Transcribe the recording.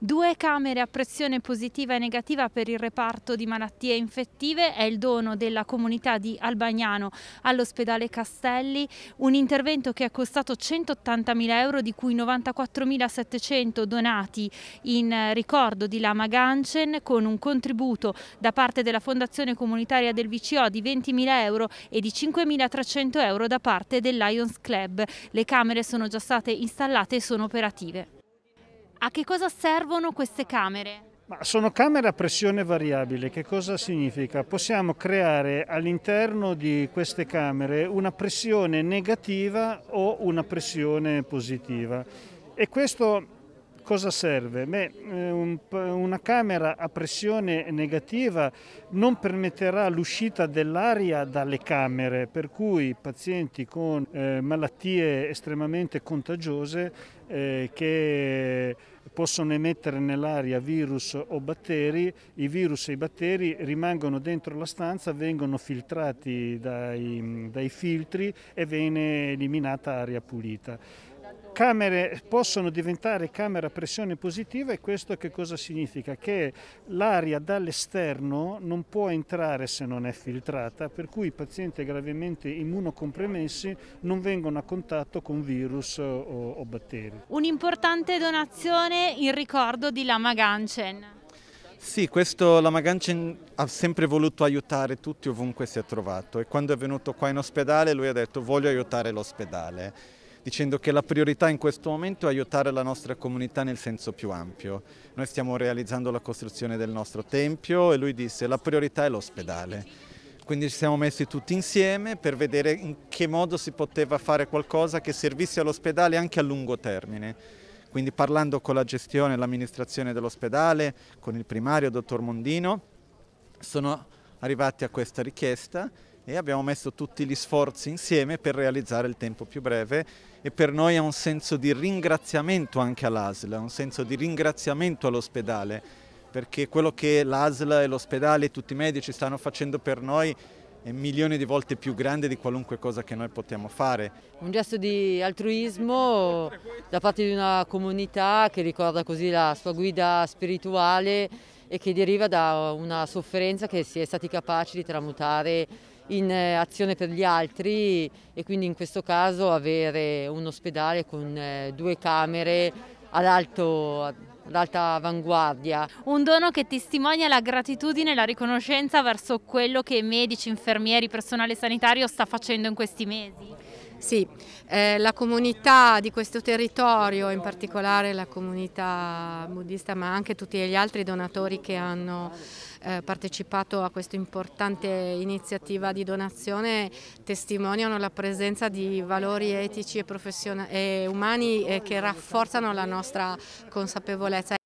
Due camere a pressione positiva e negativa per il reparto di malattie infettive è il dono della comunità di Albagnano all'ospedale Castelli, un intervento che ha costato 180.000 euro di cui 94.700 donati in ricordo di Lama Ganchen con un contributo da parte della Fondazione Comunitaria del VCO di 20.000 euro e di 5.300 euro da parte del Lions Club. Le camere sono già state installate e sono operative. A che cosa servono queste camere? Ma sono camere a pressione variabile, che cosa significa? Possiamo creare all'interno di queste camere una pressione negativa o una pressione positiva. E questo cosa serve? Beh, eh, una camera a pressione negativa non permetterà l'uscita dell'aria dalle camere, per cui pazienti con eh, malattie estremamente contagiose eh, che possono emettere nell'aria virus o batteri, i virus e i batteri rimangono dentro la stanza, vengono filtrati dai, dai filtri e viene eliminata aria pulita camere possono diventare camere a pressione positiva e questo che cosa significa? Che l'aria dall'esterno non può entrare se non è filtrata, per cui i pazienti gravemente immunocompromessi non vengono a contatto con virus o, o batteri. Un'importante donazione in ricordo di Lama Ganchen. Sì, questo Lama Ganchen ha sempre voluto aiutare tutti ovunque si è trovato e quando è venuto qua in ospedale lui ha detto voglio aiutare l'ospedale dicendo che la priorità in questo momento è aiutare la nostra comunità nel senso più ampio. Noi stiamo realizzando la costruzione del nostro tempio e lui disse la priorità è l'ospedale. Quindi ci siamo messi tutti insieme per vedere in che modo si poteva fare qualcosa che servisse all'ospedale anche a lungo termine quindi parlando con la gestione e l'amministrazione dell'ospedale, con il primario, dottor Mondino, sono arrivati a questa richiesta e abbiamo messo tutti gli sforzi insieme per realizzare il tempo più breve e per noi è un senso di ringraziamento anche all'ASL, è un senso di ringraziamento all'ospedale, perché quello che l'ASL e l'ospedale e tutti i medici stanno facendo per noi è milioni di volte più grande di qualunque cosa che noi possiamo fare. Un gesto di altruismo da parte di una comunità che ricorda così la sua guida spirituale e che deriva da una sofferenza che si è stati capaci di tramutare in eh, azione per gli altri e quindi in questo caso avere un ospedale con eh, due camere all'alto l'alta avanguardia. Un dono che testimonia la gratitudine e la riconoscenza verso quello che medici, infermieri, personale sanitario sta facendo in questi mesi. Sì, eh, la comunità di questo territorio, in particolare la comunità buddista, ma anche tutti gli altri donatori che hanno eh, partecipato a questa importante iniziativa di donazione, testimoniano la presenza di valori etici e, e umani eh, che rafforzano la nostra consapevolezza.